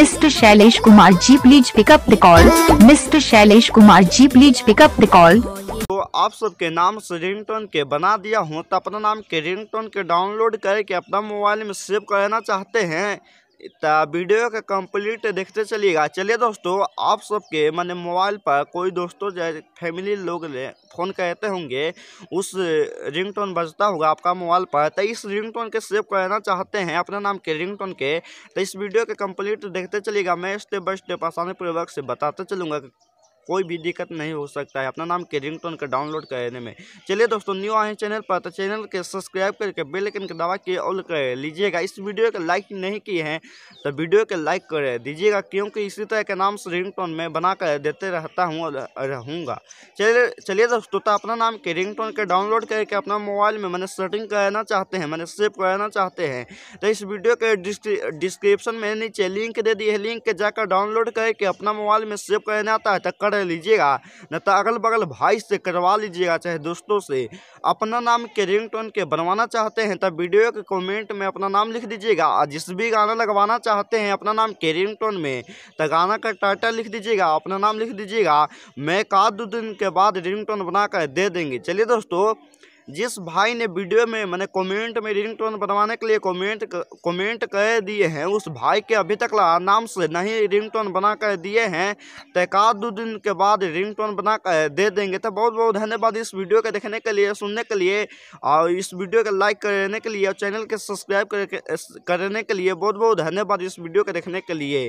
mister Shailesh Kumar ji please pick up the call mister Shailesh Kumar ji please pick up the call तो आप सबके नाम से रिंगटोन के बना दिया हूँ तो अपना नाम के रिंगटोन के डाउनलोड करके अपना मोबाइल में सेव करना चाहते हैं तो वीडियो के कंप्लीट देखते चलिएगा चलिए दोस्तों आप सबके मैंने मोबाइल पर कोई दोस्तों जैसे फैमिली लोग ले फ़ोन कहते होंगे उस रिंगटोन बजता होगा आपका मोबाइल पर तो इस रिंगटोन के सेव करना चाहते हैं अपने नाम के रिंगटोन के तो इस वीडियो के कंप्लीट देखते चलिएगा मैं स्टेप बाई स्टेप आसानी पूर्वक से बताते चलूँगा कोई भी दिक्कत नहीं हो सकता है अपना नाम के रिंग टोन का डाउनलोड करने में चलिए दोस्तों न्यू आए चैनल पर तो चैनल के सब्सक्राइब करके बेलकन का दबा के ऑल कर लीजिएगा इस वीडियो के लाइक नहीं किए हैं तो वीडियो के लाइक कर दीजिएगा क्योंकि इसी तरह के नाम से रिंग टोन में बना कर देते रहता हूँ रहूँगा चलिए चलिए दोस्तों तो अपना नाम के रिंग टोन के डाउनलोड करके अपना मोबाइल में मैंने सेटिंग करना चाहते हैं मैंने सेव करना चाहते हैं तो इस वीडियो के डिस्क्रिप्शन में नीचे लिंक दे दिए लिंक जाकर डाउनलोड करके अपना मोबाइल में सेव करना आता है तो कर कर लीजिएगा न तो अगल बगल भाई से करवा लीजिएगा चाहे दोस्तों से अपना नाम के टोन के बनवाना चाहते हैं तब वीडियो के कमेंट में अपना नाम लिख दीजिएगा और जिस भी गाना लगवाना चाहते हैं अपना नाम के टोन में तो गाना का टाइटल लिख दीजिएगा अपना नाम लिख दीजिएगा मैं एक आध दो दिन के बाद टोन बनाकर दे देंगे चलिए दोस्तों जिस भाई ने वीडियो में मैंने कमेंट में रिंग टोन बनवाने के लिए कमेंट कमेंट कर दिए हैं उस भाई के अभी तक नाम से नहीं रिंग टोन बना कर दिए हैं तो एक आध दो दिन के बाद रिंग टोन बना कर दे देंगे तो बहुत बहुत धन्यवाद इस वीडियो के देखने के लिए सुनने के लिए और इस वीडियो के लाइक करने के लिए और चैनल के सब्सक्राइब करने के लिए बहुत बहुत धन्यवाद इस वीडियो के देखने के लिए